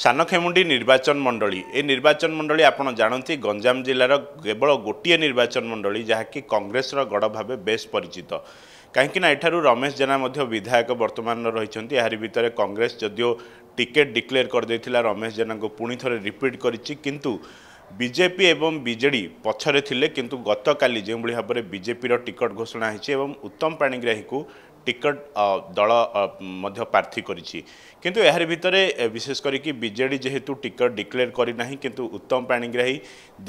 ସାନଖେମୁଣ୍ଡି ନିର୍ବାଚନ ମଣ୍ଡଳୀ ଏ ନିର୍ବାଚନ ମଣ୍ଡଳୀ ଆପଣ ଜାଣନ୍ତି ଗଞ୍ଜାମ ଜିଲ୍ଲାର କେବଳ ଗୋଟିଏ ନିର୍ବାଚନ ମଣ୍ଡଳୀ ଯାହାକି କଂଗ୍ରେସର ଗଡ଼ ଭାବେ ବେଶ୍ ପରିଚିତ କାହିଁକିନା ଏଠାରୁ ରମେଶ ଜେନା ମଧ୍ୟ ବିଧାୟକ ବର୍ତ୍ତମାନର ରହିଛନ୍ତି ଏହାରି ଭିତରେ କଂଗ୍ରେସ ଯଦିଓ ଟିକେଟ୍ ଡିକ୍ଲେୟାର କରିଦେଇଥିଲା ରମେଶ ଜେନାଙ୍କୁ ପୁଣି ଥରେ ରିପିଟ୍ କରିଛି କିନ୍ତୁ ବିଜେପି ଏବଂ ବିଜେଡ଼ି ପଛରେ ଥିଲେ କିନ୍ତୁ ଗତକାଲି ଯେଉଁଭଳି ଭାବରେ ବିଜେପିର ଟିକଟ ଘୋଷଣା ହୋଇଛି ଏବଂ ଉତ୍ତମ ପାଣିଗ୍ରାହୀକୁ ଟିକେଟ୍ ଦଳ ମଧ୍ୟ ପ୍ରାର୍ଥୀ କରିଛି କିନ୍ତୁ ଏହାରି ଭିତରେ ବିଶେଷ କରିକି ବିଜେଡ଼ି ଯେହେତୁ ଟିକେଟ୍ ଡିକ୍ଲେର୍ କରିନାହିଁ କିନ୍ତୁ ଉତ୍ତମ ପାଣିଗ୍ରାହୀ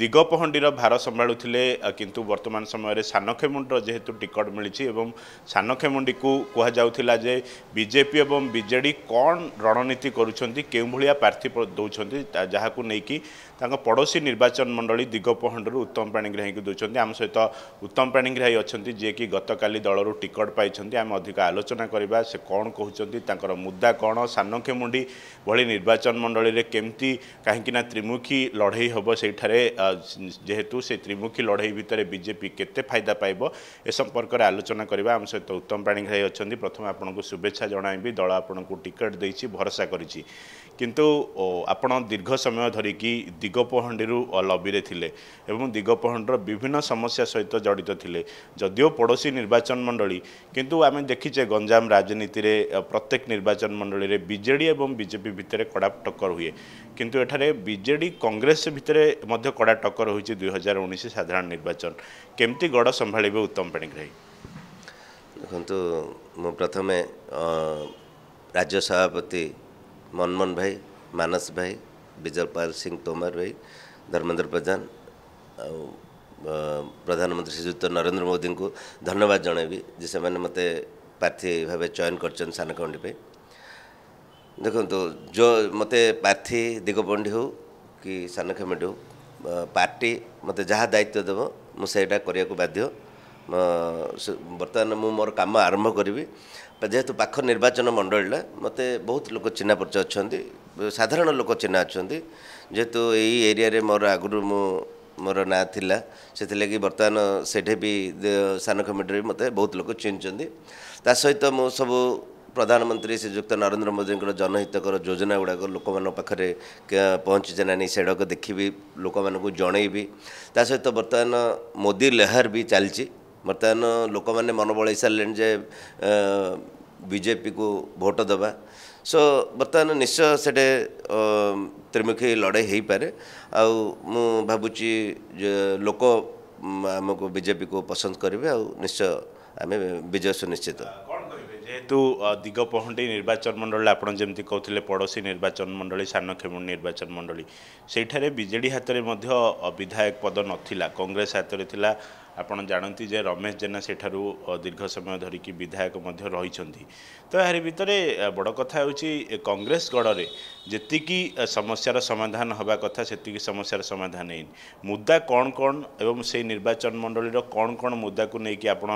ଦିଗପହଣ୍ଡିର ଭାର ସମ୍ଭାଳୁଥିଲେ କିନ୍ତୁ ବର୍ତ୍ତମାନ ସମୟରେ ସାନଖେମୁଣ୍ଡିର ଯେହେତୁ ଟିକେଟ୍ ମିଳିଛି ଏବଂ ସାନଖେମୁଣ୍ଡିକୁ କୁହାଯାଉଥିଲା ଯେ ବିଜେପି ଏବଂ ବିଜେଡ଼ି କ'ଣ ରଣନୀତି କରୁଛନ୍ତି କେଉଁଭଳିଆ ପ୍ରାର୍ଥୀ ଦେଉଛନ୍ତି ଯାହାକୁ ନେଇକି ତାଙ୍କ ପଡ଼ୋଶୀ ନିର୍ବାଚନ ମଣ୍ଡଳୀ ଦିଗପହଣ୍ଡରୁ ଉତ୍ତମ ପାଣିଗ୍ରାହୀଙ୍କୁ ଦେଉଛନ୍ତି ଆମ ସହିତ ଉତ୍ତମ ପାଣିଗ୍ରାହୀ ଅଛନ୍ତି ଯିଏକି ଗତକାଲି ଦଳରୁ ଟିକେଟ୍ ପାଇଛନ୍ତି ଆମେ ଅଧିକ ଆଲୋଚନା କରିବା ସେ କ'ଣ କହୁଛନ୍ତି ତାଙ୍କର ମୁଦା କ'ଣ ସାନଖେମୁଣ୍ଡି ଭଳି ନିର୍ବାଚନ ମଣ୍ଡଳୀରେ କେମିତି କାହିଁକିନା ତ୍ରିମୁଖୀ ଲଢ଼େଇ ହେବ ସେଇଠାରେ ଯେହେତୁ ସେ ତ୍ରିମୁଖୀ ଲଢ଼େଇ ଭିତରେ ବିଜେପି କେତେ ଫାଇଦା ପାଇବ ଏ ସମ୍ପର୍କରେ ଆଲୋଚନା କରିବା ଆମ ସହିତ ଉତ୍ତମ ପାଣିଗ୍ରାହୀ ଅଛନ୍ତି ପ୍ରଥମେ ଆପଣଙ୍କୁ ଶୁଭେଚ୍ଛା ଜଣାଇବି ଦଳ ଆପଣଙ୍କୁ ଟିକେଟ୍ ଦେଇଛି ଭରସା କରିଛି କିନ୍ତୁ ଆପଣ ଦୀର୍ଘ ସମୟ ଧରିକି ଦିଗପହଣ୍ଡିରୁ ଲବିରେ ଥିଲେ ଏବଂ ଦିଗପହଣ୍ଡିର ବିଭିନ୍ନ ସମସ୍ୟା ସହିତ ଜଡ଼ିତ ଥିଲେ ଯଦିଓ ପଡ଼ୋଶୀ ନିର୍ବାଚନ ମଣ୍ଡଳୀ କିନ୍ତୁ ଆମେ দেখিছে গঞ্জাম রাজনীতিরে প্রত্যেক নির্বাচন মণ্ডলীরে বিজেডি এবং বিজেপি ভিতরে কড়া টক্কর হুয়ে কিন্তু এখানে বিজেডি কংগ্রেস ভিতরে মধ্যে কড়া টক্কর হয়েছে দুই হাজার উনিশ সাধারণ নির্বাচন কেমতি গড় সম্ভাড়বে উত্তম পাণিগ্রাহী দেখন্তু ମୁଁ ପ୍ରଥମେ ରାଜ୍ୟ ସଭାପତି ମନମୋହନ ଭାଇ ମାନସ ଭାଇ ବିଜୟପାଲ ସିଂ ତୋମର ଭାଇ ଧର୍ମେନ୍ଦ୍ର ପ୍ରଧାନ ଆଉ ପ୍ରଧାନମନ୍ତ୍ରୀ ଶ୍ରୀଯୁକ୍ତ ନରେନ୍ଦ୍ର ମୋଦିଙ୍କୁ ଧନ୍ୟବାଦ ଜଣାଇବି ଯେ ସେମାନେ ମୋତେ ପ୍ରାର୍ଥୀ ଭାବେ ଚୟନ କରିଛନ୍ତି ସାନକଣ୍ଡି ପାଇଁ ଦେଖନ୍ତୁ ଯେଉଁ ମୋତେ ପ୍ରାର୍ଥୀ ଦିଗପଣ୍ଡି ହେଉ କି ସାନଖେମଣ୍ଡି ହେଉ ପାର୍ଟି ମୋତେ ଯାହା ଦାୟିତ୍ୱ ଦେବ ମୁଁ ସେଇଟା କରିବାକୁ ବାଧ୍ୟ ବର୍ତ୍ତମାନ ମୁଁ ମୋର କାମ ଆରମ୍ଭ କରିବି ଯେହେତୁ ପାଖ ନିର୍ବାଚନ ମଣ୍ଡଳୀଟା ମୋତେ ବହୁତ ଲୋକ ଚିହ୍ନା ପରିଚୟ ଅଛନ୍ତି ସାଧାରଣ ଲୋକ ଚିହ୍ନା ଅଛନ୍ତି ଯେହେତୁ ଏଇ ଏରିଆରେ ମୋର ଆଗରୁ ମୁଁ ମୋର ନାଁ ଥିଲା ସେଥିଲାଗି ବର୍ତ୍ତମାନ ସେଠି ବି ସାନ କମିଟିରେ ବି ମୋତେ ବହୁତ ଲୋକ ଚିହ୍ନିଛନ୍ତି ତା ସହିତ ମୁଁ ସବୁ ପ୍ରଧାନମନ୍ତ୍ରୀ ଶ୍ରୀଯୁକ୍ତ ନରେନ୍ଦ୍ର ମୋଦିଙ୍କର ଜନହିତକର ଯୋଜନା ଗୁଡ଼ାକ ଲୋକମାନଙ୍କ ପାଖରେ ପହଞ୍ଚିଛି ନା ନାହିଁ ସେଗୁଡ଼ାକ ଦେଖିବି ଲୋକମାନଙ୍କୁ ଜଣେଇବି ତା ସହିତ ବର୍ତ୍ତମାନ ମୋଦି ଲେହାର ବି ଚାଲିଛି ବର୍ତ୍ତମାନ ଲୋକମାନେ ମନ ବଳେଇ ସାରିଲେଣି ଯେ ବିଜେପିକୁ ଭୋଟ ଦେବା सो बर्तान त्रिमुखी लडै है परे आउ भु लोक आमेपिको पसन्द गरे आउँ विजय सुनिश्चित कि दिग पहन्डी निर्वाचन मण्डली आपिति पडोसी निर्वाचन मन्त्रल सान खेमुनिचन मण्डली विजेडी हातले विधायक पद नङ्ग्रेस हातले थाहा ଆପଣ ଜାଣନ୍ତି ଯେ ରମେଶ ଜେନା ସେଠାରୁ ଦୀର୍ଘ ସମୟ ଧରିକି ବିଧାୟକ ମଧ୍ୟ ରହିଛନ୍ତି ତ ଏହାରି ଭିତରେ ବଡ଼ କଥା ହେଉଛି କଂଗ୍ରେସ ଗଡ଼ରେ ଯେତିକି ସମସ୍ୟାର ସମାଧାନ ହେବା କଥା ସେତିକି ସମସ୍ୟାର ସମାଧାନ ହେଇନି ମୁଦ୍ଦା କ'ଣ କ'ଣ ଏବଂ ସେହି ନିର୍ବାଚନ ମଣ୍ଡଳୀର କ'ଣ କ'ଣ ମୁଦ୍ଦାକୁ ନେଇକି ଆପଣ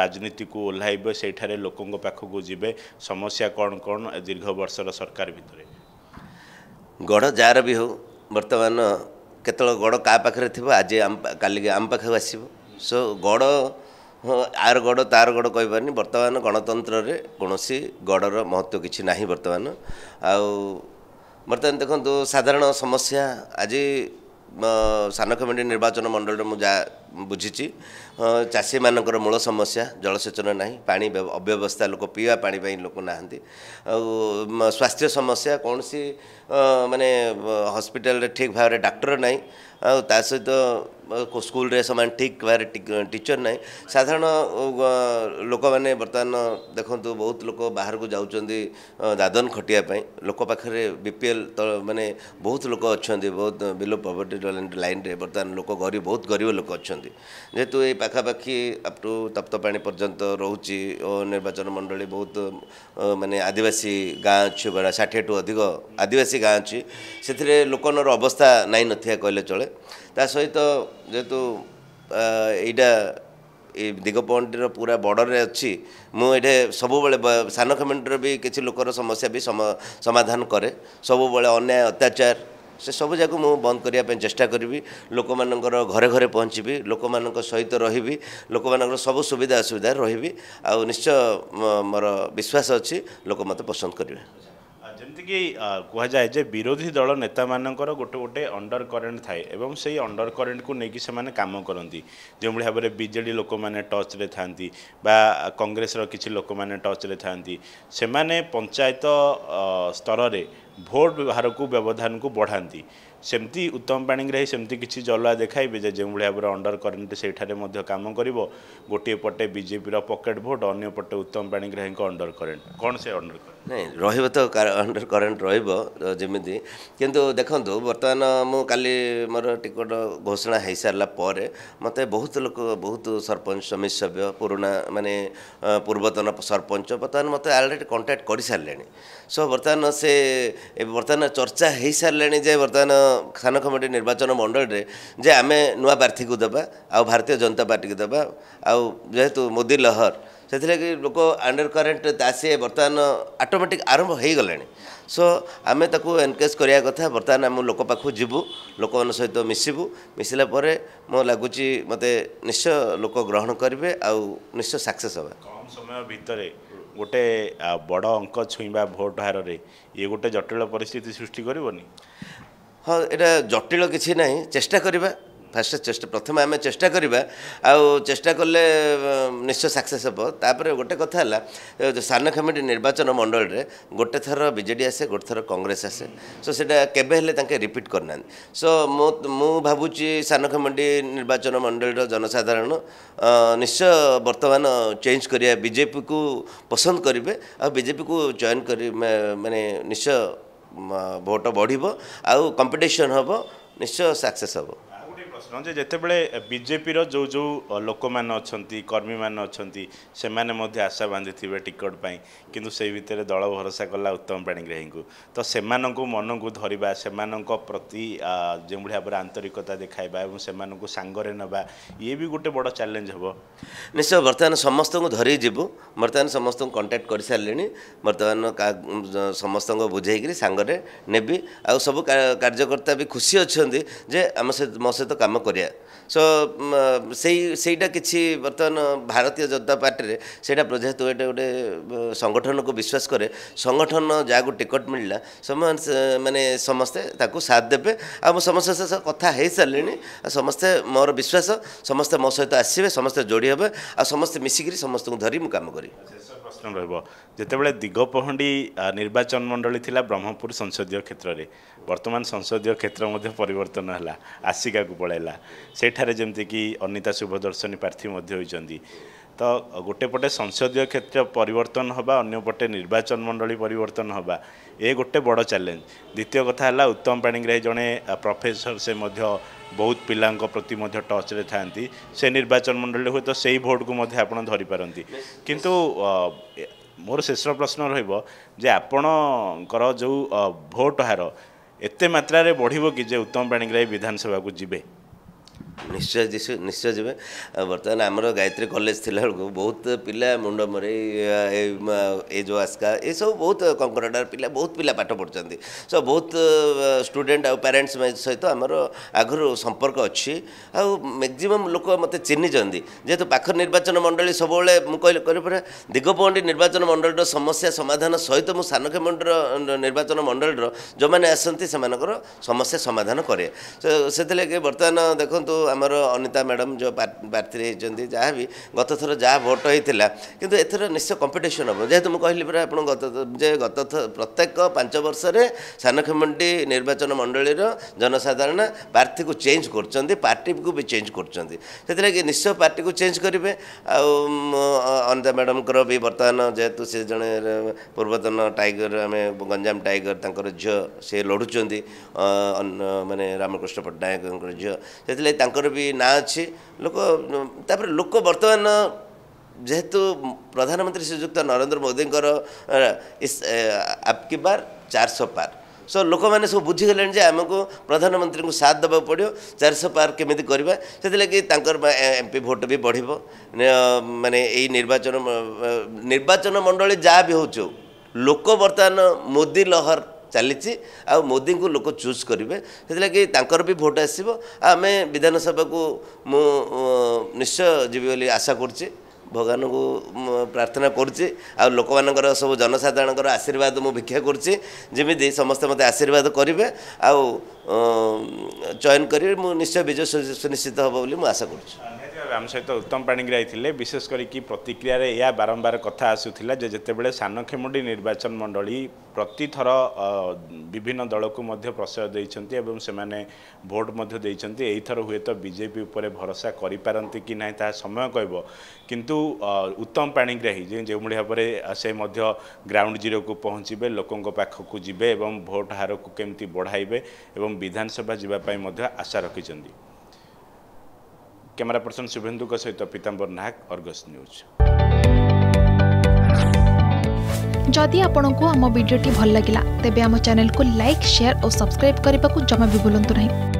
ରାଜନୀତିକୁ ଓହ୍ଲାଇବେ ସେଇଠାରେ ଲୋକଙ୍କ ପାଖକୁ ଯିବେ ସମସ୍ୟା କ'ଣ କ'ଣ ଦୀର୍ଘ ବର୍ଷର ସରକାର ଭିତରେ ଗଡ଼ ଯାହାର ବି ହେଉ ବର୍ତ୍ତମାନ କେତେବେଳେ ଗଡ଼ କାହା ପାଖରେ ଥିବ ଆଜି ଆମ କାଲିକି ଆମ ପାଖକୁ ଆସିବ ସୋ ଗଡ଼ ଆର ଗଡ଼ ତାର ଗଡ଼ କହିପାରୁନି ବର୍ତ୍ତମାନ ଗଣତନ୍ତ୍ରରେ କୌଣସି ଗଡ଼ର ମହତ୍ଵ କିଛି ନାହିଁ ବର୍ତ୍ତମାନ ଆଉ ବର୍ତ୍ତମାନ ଦେଖନ୍ତୁ ସାଧାରଣ ସମସ୍ୟା ଆଜି ସାନଖମଣ୍ଡି ନିର୍ବାଚନ ମଣ୍ଡଳୀରେ ମୁଁ ଯାହା ବୁଝିଛି ଚାଷୀମାନଙ୍କର ମୂଳ ସମସ୍ୟା ଜଳସେଚନ ନାହିଁ ପାଣି ଅବ୍ୟବସ୍ଥା ଲୋକ ପିଇବା ପାଣି ପାଇଁ ଲୋକ ନାହାନ୍ତି ଆଉ ସ୍ୱାସ୍ଥ୍ୟ ସମସ୍ୟା କୌଣସି ମାନେ ହସ୍ପିଟାଲରେ ଠିକ୍ ଭାବରେ ଡାକ୍ତର ନାହିଁ ଆଉ ତା ସହିତ स्कुल समा ठिक भएर टीचर नै साधारण लोक मैले बर्तमान देखतु बहुत लोक बाह्रको जुन चाहिँ दादन खटिया खटापे लोकपा विपिएल त माने बहुत लोक अहिले बहुत बिलो पभर्टी लाइन रे बर्तन लोक गरी बहुत गरीब लोक जेतु ए पाखा पाखी अप टू तप्त पर्यंत निर्वाचन मंडली बहुत माने आदिवासी गाँ अगा षिठु अधिक आदिवासी गाँउ अस्ति लोकनर अवस्था नै नथिया कहले चले ତା ସହିତ ଯେହେତୁ ଏଇଟା ଏ ଦିଗପହଣ୍ଡିର ପୁରା ବର୍ଡ଼ରରେ ଅଛି ମୁଁ ଏଠି ସବୁବେଳେ ସାନ ଖେମେଣ୍ଟର ବି କିଛି ଲୋକର ସମସ୍ୟା ବି ସମାଧାନ କରେ ସବୁବେଳେ ଅନ୍ୟାୟ ଅତ୍ୟାଚାର ସେ ସବୁଯାକ ମୁଁ ବନ୍ଦ କରିବା ପାଇଁ ଚେଷ୍ଟା କରିବି ଲୋକମାନଙ୍କର ଘରେ ଘରେ ପହଞ୍ଚିବି ଲୋକମାନଙ୍କ ସହିତ ରହିବି ଲୋକମାନଙ୍କର ସବୁ ସୁବିଧା ଅସୁବିଧାରେ ରହିବି ଆଉ ନିଶ୍ଚୟ ମୋର ବିଶ୍ୱାସ ଅଛି ଲୋକ ମୋତେ ପସନ୍ଦ କରିବେ ଯେମିତିକି କୁହାଯାଏ ଯେ ବିରୋଧୀ ଦଳ ନେତାମାନଙ୍କର ଗୋଟେ ଗୋଟେ ଅଣ୍ଡର କରେଣ୍ଟ ଥାଏ ଏବଂ ସେଇ ଅଣ୍ଡର କରେଣ୍ଟକୁ ନେଇକି ସେମାନେ କାମ କରନ୍ତି ଯେଉଁଭଳି ଭାବରେ ବିଜେଡ଼ି ଲୋକମାନେ ଟଚ୍ରେ ଥାନ୍ତି ବା କଂଗ୍ରେସର କିଛି ଲୋକମାନେ ଟଚ୍ରେ ଥାନ୍ତି ସେମାନେ ପଞ୍ଚାୟତ ସ୍ତରରେ ଭୋଟ ବାହାରକୁ ବ୍ୟବଧାନକୁ ବଢ଼ାନ୍ତି ସେମିତି ଉତ୍ତମ ପାଣିଗ୍ରାହୀ ସେମିତି କିଛି ଜଲୁଆ ଦେଖାଇବେ ଯେ ଯେଉଁଭଳି ଭାବରେ ଅଣ୍ଡର କରେଣ୍ଟ ସେଇଠାରେ ମଧ୍ୟ କାମ କରିବ ଗୋଟିଏ ପଟେ ବିଜେପିର ପକେଟ୍ ଭୋଟ୍ ଅନ୍ୟ ପଟେ ଉତ୍ତମ ପାଣିଗ୍ରାହୀଙ୍କ ଅଣ୍ଡର କରେଣ୍ଟ କ'ଣ ସେ ଅଣ୍ଡର ନାଇଁ ରହିବ ତ ଅଣ୍ଡର କରେଣ୍ଟ ରହିବ ଯେମିତି କିନ୍ତୁ ଦେଖନ୍ତୁ ବର୍ତ୍ତମାନ ମୁଁ କାଲି ମୋର ଟିକଟ ଘୋଷଣା ହୋଇସାରିଲା ପରେ ମୋତେ ବହୁତ ଲୋକ ବହୁତ ସରପଞ୍ଚ ସମିତି ସଭ୍ୟ ପୁରୁଣା ମାନେ ପୂର୍ବତନ ସରପଞ୍ଚ ବର୍ତ୍ତମାନ ମୋତେ ଅଲରେଡ଼ି କଣ୍ଟାକ୍ଟ କରିସାରିଲେଣି ସୋ ବର୍ତ୍ତମାନ ସେ ବର୍ତ୍ତମାନ ଚର୍ଚ୍ଚା ହୋଇସାରିଲେଣି ଯେ ବର୍ତ୍ତମାନ ସାନ କମିଟି ନିର୍ବାଚନ ମଣ୍ଡଳୀରେ ଯେ ଆମେ ନୂଆ ପ୍ରାର୍ଥୀକୁ ଦେବା ଆଉ ଭାରତୀୟ ଜନତା ପାର୍ଟିକୁ ଦେବା ଆଉ ଯେହେତୁ ମୋଦି ଲହର ସେଥିଲାଗି ଲୋକ ଆଣ୍ଡର କରେଣ୍ଟ ଆସିଏ ବର୍ତ୍ତମାନ ଆଟୋମେଟିକ୍ ଆରମ୍ଭ ହୋଇଗଲାଣି ସୋ ଆମେ ତାକୁ ଏନକରେଜ୍ କରିବା କଥା ବର୍ତ୍ତମାନ ଆମେ ଲୋକ ପାଖକୁ ଯିବୁ ଲୋକମାନଙ୍କ ସହିତ ମିଶିବୁ ମିଶିଲା ପରେ ମୁଁ ଲାଗୁଛି ମୋତେ ନିଶ୍ଚୟ ଲୋକ ଗ୍ରହଣ କରିବେ ଆଉ ନିଶ୍ଚୟ ସକ୍ସେସ୍ ହେବା କମ୍ ସମୟ ଭିତରେ ଗୋଟେ ବଡ଼ ଅଙ୍କ ଛୁଇଁବା ଭୋଟ୍ ହାରରେ ଇଏ ଗୋଟେ ଜଟିଳ ପରିସ୍ଥିତି ସୃଷ୍ଟି କରିବନି ହଁ ଏଇଟା ଜଟିଳ କିଛି ନାହିଁ ଚେଷ୍ଟା କରିବା ଫାଷ୍ଟ ଚେଷ୍ଟା ପ୍ରଥମେ ଆମେ ଚେଷ୍ଟା କରିବା ଆଉ ଚେଷ୍ଟା କଲେ ନିଶ୍ଚୟ ସକ୍ସେସ୍ ହେବ ତାପରେ ଗୋଟେ କଥା ହେଲା ସାନ କମିଟି ନିର୍ବାଚନ ମଣ୍ଡଳୀରେ ଗୋଟେ ଥର ବିଜେଡ଼ି ଆସେ ଗୋଟେ ଥର କଂଗ୍ରେସ ଆସେ ସୋ ସେଇଟା କେବେ ହେଲେ ତାଙ୍କେ ରିପିଟ୍ କରିନାହାନ୍ତି ସୋ ମୁଁ ମୁଁ ଭାବୁଛି ସାନ କମିଟି ନିର୍ବାଚନ ମଣ୍ଡଳୀର ଜନସାଧାରଣ ନିଶ୍ଚୟ ବର୍ତ୍ତମାନ ଚେଞ୍ଜ କରିବା ବିଜେପିକୁ ପସନ୍ଦ କରିବେ ଆଉ ବିଜେପିକୁ ଜଏନ୍ କରି ମାନେ ନିଶ୍ଚୟ ଭୋଟ ବଢ଼ିବ ଆଉ କମ୍ପିଟିସନ୍ ହେବ ନିଶ୍ଚୟ ସକ୍ସେସ୍ ହେବ ପ୍ରଶ୍ନ ଯେ ଯେତେବେଳେ ବିଜେପିର ଯେଉଁ ଯେଉଁ ଲୋକମାନେ ଅଛନ୍ତି କର୍ମୀମାନେ ଅଛନ୍ତି ସେମାନେ ମଧ୍ୟ ଆଶା ବାନ୍ଧିଥିବେ ଟିକେଟ୍ ପାଇଁ କିନ୍ତୁ ସେଇ ଭିତରେ ଦଳ ଭରସା କଲା ଉତ୍ତମ ପାଣିଗ୍ରାହୀଙ୍କୁ ତ ସେମାନଙ୍କୁ ମନକୁ ଧରିବା ସେମାନଙ୍କ ପ୍ରତି ଯେଉଁଭଳି ଭାବରେ ଆନ୍ତରିକତା ଦେଖାଇବା ଏବଂ ସେମାନଙ୍କୁ ସାଙ୍ଗରେ ନେବା ଇଏ ବି ଗୋଟେ ବଡ଼ ଚ୍ୟାଲେଞ୍ଜ ହେବ ନିଶ୍ଚୟ ବର୍ତ୍ତମାନ ସମସ୍ତଙ୍କୁ ଧରିକି ଯିବୁ ବର୍ତ୍ତମାନ ସମସ୍ତଙ୍କୁ କଣ୍ଟାକ୍ଟ କରିସାରିଲେଣି ବର୍ତ୍ତମାନ ସମସ୍ତଙ୍କୁ ବୁଝେଇକିରି ସାଙ୍ଗରେ ନେବି ଆଉ ସବୁ କାର୍ଯ୍ୟକର୍ତ୍ତା ବି ଖୁସି ଅଛନ୍ତି ଯେ ଆମ ସହିତ ମୋ ସହିତ କାମ କରିବା ସୋ ସେଇ ସେଇଟା କିଛି ବର୍ତ୍ତମାନ ଭାରତୀୟ ଜନତା ପାର୍ଟିରେ ସେଇଟା ପ୍ରଜାତ ଏଇଟା ଗୋଟେ ସଂଗଠନକୁ ବିଶ୍ୱାସ କରେ ସଂଗଠନ ଯାହାକୁ ଟିକଟ ମିଳିଲା ସେମାନେ ମାନେ ସମସ୍ତେ ତାକୁ ସାଥ ଦେବେ ଆଉ ମୁଁ ସମସ୍ତେ ସହ କଥା ହୋଇସାରିଲିଣି ଆଉ ସମସ୍ତେ ମୋର ବିଶ୍ୱାସ ସମସ୍ତେ ମୋ ସହିତ ଆସିବେ ସମସ୍ତେ ଯୋଡ଼ି ହେବେ ଆଉ ସମସ୍ତେ ମିଶିକିରି ସମସ୍ତଙ୍କୁ ଧରି ମୁଁ କାମ କରିବି ପ୍ରଶ୍ନ ରହିବ ଯେତେବେଳେ ଦିଗପହଣ୍ଡି ନିର୍ବାଚନ ମଣ୍ଡଳୀ ଥିଲା ବ୍ରହ୍ମପୁର ସଂସଦୀୟ କ୍ଷେତ୍ରରେ ବର୍ତ୍ତମାନ ସଂସଦୀୟ କ୍ଷେତ୍ର ମଧ୍ୟ ପରିବର୍ତ୍ତନ ହେଲା ଆସିକାକୁ ପଳାଇଲା ସେଠାରେ ଯେମିତିକି ଅନିତା ଶୁଭଦର୍ଶନୀ ପ୍ରାର୍ଥୀ ମଧ୍ୟ ହୋଇଛନ୍ତି ତ ଗୋଟେ ପଟେ ସଂସଦୀୟ କ୍ଷେତ୍ର ପରିବର୍ତ୍ତନ ହେବା ଅନ୍ୟପଟେ ନିର୍ବାଚନ ମଣ୍ଡଳୀ ପରିବର୍ତ୍ତନ ହେବା ଏ ଗୋଟେ ବଡ଼ ଚ୍ୟାଲେଞ୍ଜ ଦ୍ୱିତୀୟ କଥା ହେଲା ଉତ୍ତମ ପାଣିଗ୍ରାହୀ ଜଣେ ପ୍ରଫେସର ସେ ମଧ୍ୟ ବହୁତ ପିଲାଙ୍କ ପ୍ରତି ମଧ୍ୟ ଟଚ୍ରେ ଥାନ୍ତି ସେ ନିର୍ବାଚନ ମଣ୍ଡଳୀ ହୁଏତ ସେଇ ଭୋଟ୍କୁ ମଧ୍ୟ ଆପଣ ଧରିପାରନ୍ତି କିନ୍ତୁ ମୋର ଶେଷ ପ୍ରଶ୍ନ ରହିବ ଯେ ଆପଣଙ୍କର ଯେଉଁ ଭୋଟ୍ ହାର ଏତେ ମାତ୍ରାରେ ବଢ଼ିବ କି ଯେ ଉତ୍ତମ ପାଣିଗ୍ରାହୀ ବିଧାନସଭାକୁ ଯିବେ ନିଶ୍ଚୟ ଯିଶୁ ନିଶ୍ଚୟ ଯିବେ ବର୍ତ୍ତମାନ ଆମର ଗାୟତ୍ରୀ କଲେଜ ଥିଲାବେଳକୁ ବହୁତ ପିଲା ମୁଣ୍ଡମରି ଏ ଯେଉଁ ଆସ୍କା ଏସବୁ ବହୁତ କଙ୍କଡ଼ାର ପିଲା ବହୁତ ପିଲା ପାଠ ପଢ଼ୁଛନ୍ତି ସ ବହୁତ ଷ୍ଟୁଡ଼େଣ୍ଟ ଆଉ ପ୍ୟାରେଣ୍ଟସ୍ ସହିତ ଆମର ଆଗରୁ ସମ୍ପର୍କ ଅଛି ଆଉ ମ୍ୟାକ୍ସିମମ୍ ଲୋକ ମୋତେ ଚିହ୍ନିଛନ୍ତି ଯେହେତୁ ପାଖ ନିର୍ବାଚନ ମଣ୍ଡଳୀ ସବୁବେଳେ ମୁଁ କହିଲି କରିପାରେ ଦିଗପହଣ୍ଡି ନିର୍ବାଚନ ମଣ୍ଡଳୀର ସମସ୍ୟା ସମାଧାନ ସହିତ ମୁଁ ସାନକ୍ଷମଣ୍ଡର ନିର୍ବାଚନ ମଣ୍ଡଳୀର ଯେଉଁମାନେ ଆସନ୍ତି ସେମାନଙ୍କର ସମସ୍ୟା ସମାଧାନ କରେ ସେଥିଲାଗି ବର୍ତ୍ତମାନ ଦେଖନ୍ତୁ ଆମର ଅନିତା ମ୍ୟାଡ଼ାମ୍ ଯେଉଁ ପ୍ରାର୍ଥୀ ହେଇଛନ୍ତି ଯାହା ବି ଗତ ଥର ଯାହା ଭୋଟ୍ ହେଇଥିଲା କିନ୍ତୁ ଏଥର ନିଶ୍ଚୟ କମ୍ପିଟିସନ୍ ହେବ ଯେହେତୁ ମୁଁ କହିଲି ପରା ଆପଣ ଗତ ଯେ ଗତଥର ପ୍ରତ୍ୟେକ ପାଞ୍ଚ ବର୍ଷରେ ସାନଖମଣ୍ଡି ନିର୍ବାଚନ ମଣ୍ଡଳୀର ଜନସାଧାରଣ ପ୍ରାର୍ଥୀକୁ ଚେଞ୍ଜ କରୁଛନ୍ତି ପାର୍ଟିକୁ ବି ଚେଞ୍ଜ କରୁଛନ୍ତି ସେଥିଲାଗି ନିଶ୍ଚୟ ପାର୍ଟିକୁ ଚେଞ୍ଜ କରିବେ ଆଉ ଅନିତା ମ୍ୟାଡ଼ାମ୍ଙ୍କର ବି ବର୍ତ୍ତମାନ ଯେହେତୁ ସେ ଜଣେ ପୂର୍ବତନ ଟାଇଗର ଆମେ ଗଞ୍ଜାମ ଟାଇଗର ତାଙ୍କର ଝିଅ ସେ ଲଢ଼ୁଛନ୍ତି ମାନେ ରାମକୃଷ୍ଣ ପଟ୍ଟନାୟକଙ୍କର ଝିଅ ସେଥିଲାଗି ତାଙ୍କ ତାଙ୍କର ବି ନାଁ ଅଛି ଲୋକ ତାପରେ ଲୋକ ବର୍ତ୍ତମାନ ଯେହେତୁ ପ୍ରଧାନମନ୍ତ୍ରୀ ଶ୍ରୀଯୁକ୍ତ ନରେନ୍ଦ୍ର ମୋଦିଙ୍କର ଆପ୍କି ବାର ଚାରିଶହ ପାର ସୋ ଲୋକମାନେ ସବୁ ବୁଝିଗଲେଣି ଯେ ଆମକୁ ପ୍ରଧାନମନ୍ତ୍ରୀଙ୍କୁ ସାଥ ଦେବାକୁ ପଡ଼ିବ ଚାରିଶହ ପାର କେମିତି କରିବା ସେଥିଲାଗି ତାଙ୍କର ଏମ୍ପି ଭୋଟ୍ ବି ବଢ଼ିବ ମାନେ ଏଇ ନିର୍ବାଚନ ନିର୍ବାଚନ ମଣ୍ଡଳୀ ଯାହା ବି ହେଉଛୁ ଲୋକ ବର୍ତ୍ତମାନ ମୋଦି ଲହର चाहिँ आउँ मोदी लोक चुज गरेलाकी भोट आसे विधानसभा मु निश्चय जि आशा भगवान प्रार्थना आउन सबै जनसाधारणको आशीर्वाद म भिक्षा गर्ुति समस्त मते आशीर्वाद गरे आउ चयन गरेर मिस विजय सुनिश्चित हे आशा আম সহিত উত্তম পাণিগ্রাহী লে বিশেষ করি প্রতিক্রিয়ার এয়া বারম্বার কথা আসুলা যে যেতবে সানক্ষেমুডি নির্বাচন মণ্ডলী প্রতিথর বিভিন্ন দলকু মধ্যে প্রশ্রয় দিয়েছেন এবং সেমানে ভোট মধ্যে দিয়েছেন এইথর হুয়েত বিজেপি উপরে ভরসা করিপারতি কি না তাহা সময় কহব কিন্তু উত্তম পাণিগ্রাহী যেভাবে ভাবে সে মধ্য গ্রাউন্ড জিরোকু পৌঁছবে লোক পাখক যাবে এবং ভোট হারকু কেমতি বড়াইবে এবং বিধানসভা যাওয়া আশা রাখি कैमेरा पर्सन शुभेन्दु सहित पीताम्बर नायक अर्गस न्यूज जदि आपण को आम भिड्टे भल लगा तेब चेल को लाइक सेयार और सब्सक्राइब करने को जमा भी भूलु ना